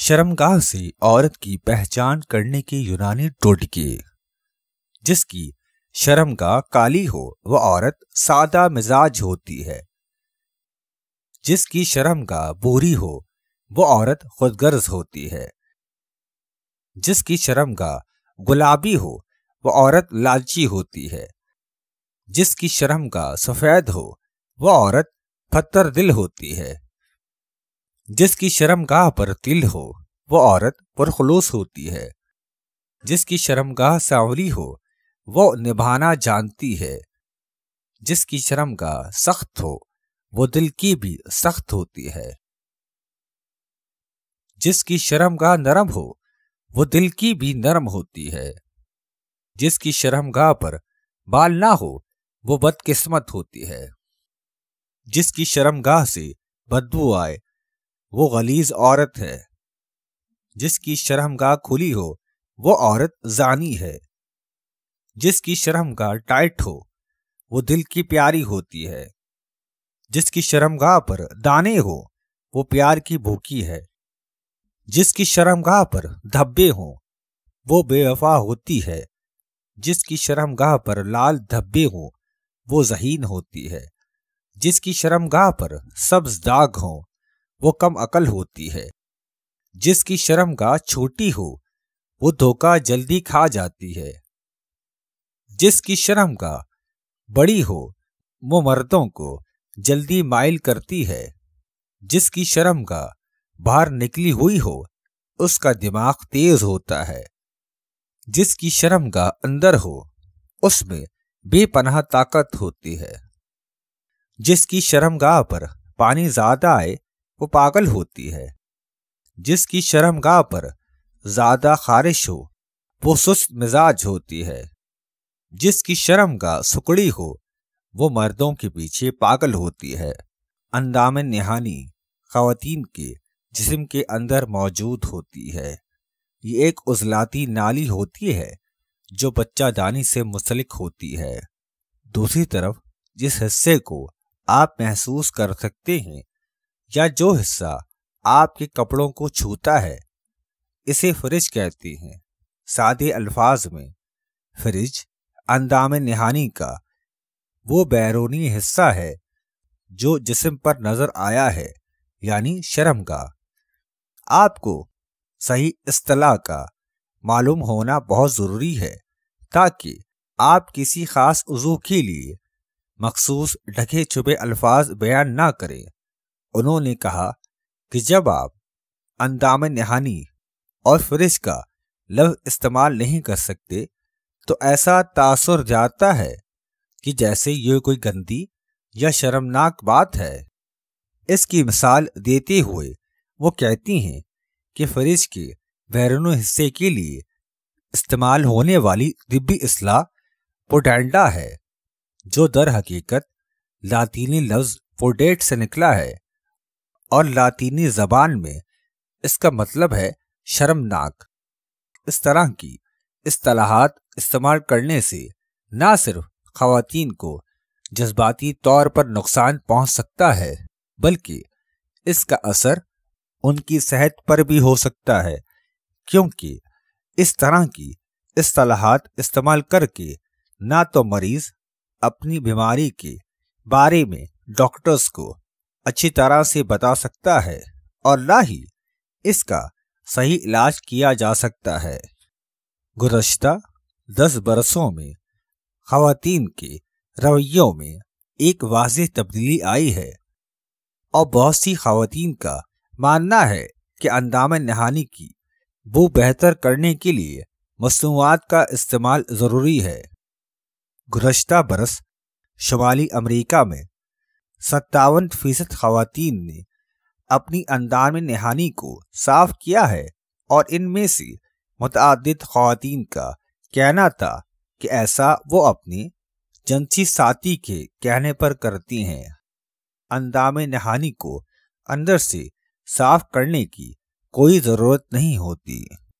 शर्मगाह से औरत की पहचान करने के यूनानी टोटके जिसकी शर्मगाह काली हो वह औरत सादा मिजाज होती है जिसकी शर्मगाह बूरी हो वह औरत खुदगर्ज होती है जिसकी शर्मगाह गुलाबी हो वह औरत लालची होती है जिसकी शर्मगाह सफ़ेद हो वह औरत पत्थर दिल होती है जिसकी शर्मगाह पर तिल हो वह औरत पुरखलूस होती है जिसकी शर्मगाह सांवली हो वो निभाना जानती है जिसकी शर्मगाह सख्त हो वो दिल की भी सख्त होती है जिसकी शर्मगाह नरम हो वो दिल की भी नरम होती है जिसकी शर्मगाह पर बाल ना हो वो बदकिस्मत होती है जिसकी शर्मगाह से बदबू आए वो गलीज औरत है जिसकी शर्मगाह खुली हो वो औरत जानी है जिसकी शर्मगाह टाइट हो वो दिल की प्यारी होती है जिसकी शर्मगाह पर दाने हो वो प्यार की भूखी है जिसकी शर्मगाह पर धब्बे हों वो बेवफा होती है जिसकी शर्मगाह पर लाल धब्बे हों वो जहीन होती है जिसकी शर्मगाह पर सब्ज दाग हों वो कम अकल होती है जिसकी शर्म छोटी हो वो धोखा जल्दी खा जाती है जिसकी शर्म का बड़ी हो वो मर्दों को जल्दी माइल करती है जिसकी शर्म का बाहर निकली हुई हो उसका दिमाग तेज होता है जिसकी शर्म अंदर हो उसमें बेपनाह ताकत होती है जिसकी शर्मगाह पर पानी ज्यादा आए वो पागल होती है जिसकी शर्मगाह पर ज्यादा खारिश हो वो सुस्त मिजाज होती है जिसकी शर्मगाह सुकड़ी हो वो मर्दों के पीछे पागल होती है अंदाम निहानी खातन के जिसम के अंदर मौजूद होती है ये एक उजलाती नाली होती है जो बच्चा दानी से मुसलिक होती है दूसरी तरफ जिस हिस्से को आप महसूस कर सकते हैं या जो हिस्सा आपके कपड़ों को छूता है इसे फ्रिज कहती हैं सादे अल्फाज में फ्रिज अंदाम निहानी का वो बैरूनी हिस्सा है जो जिस्म पर नजर आया है यानी शर्म का आपको सही अतलाह का मालूम होना बहुत ज़रूरी है ताकि आप किसी ख़ास उजू के लिए मखसूस ढके छुपे अल्फाज बयान ना करें उन्होंने कहा कि जब आप अंदाम नहानी और फ्रिज का लफ्ज इस्तेमाल नहीं कर सकते तो ऐसा तासुर जाता है कि जैसे ये कोई गंदी या शर्मनाक बात है इसकी मिसाल देते हुए वो कहती हैं कि फ्रिज के बैरून हिस्से के लिए इस्तेमाल होने वाली दिब्बी असलाह पोडेंडा है जो दर हकीकत लातीनी लफ्ज पोडेट से निकला है और लातीनी जबान में इसका मतलब है शर्मनाक इस तरह की असलाहत इस्तेमाल करने से ना सिर्फ खातन को जज्बाती तौर पर नुकसान पहुंच सकता है बल्कि इसका असर उनकी सेहत पर भी हो सकता है क्योंकि इस तरह की असलाहत इस्तेमाल करके ना तो मरीज अपनी बीमारी के बारे में डॉक्टर्स को अच्छी तरह से बता सकता है और ना ही इसका सही इलाज किया जा सकता है गुज्त दस बरसों में खातन के रवैयों में एक वाज तब्दीली आई है और बहुत सी खातन का मानना है कि अंदाम नहानी की वो बेहतर करने के लिए मसनूआत का इस्तेमाल ज़रूरी है गुजशत बरस शुमाली अमरीका में सत्तावन फीसद खातन ने अपनी अंदाज में नहानी को साफ किया है और इनमें से मुतद खातन का कहना था कि ऐसा वो अपने जंसी साथी के कहने पर करती हैं अंदाम नहानी को अंदर से साफ करने की कोई ज़रूरत नहीं होती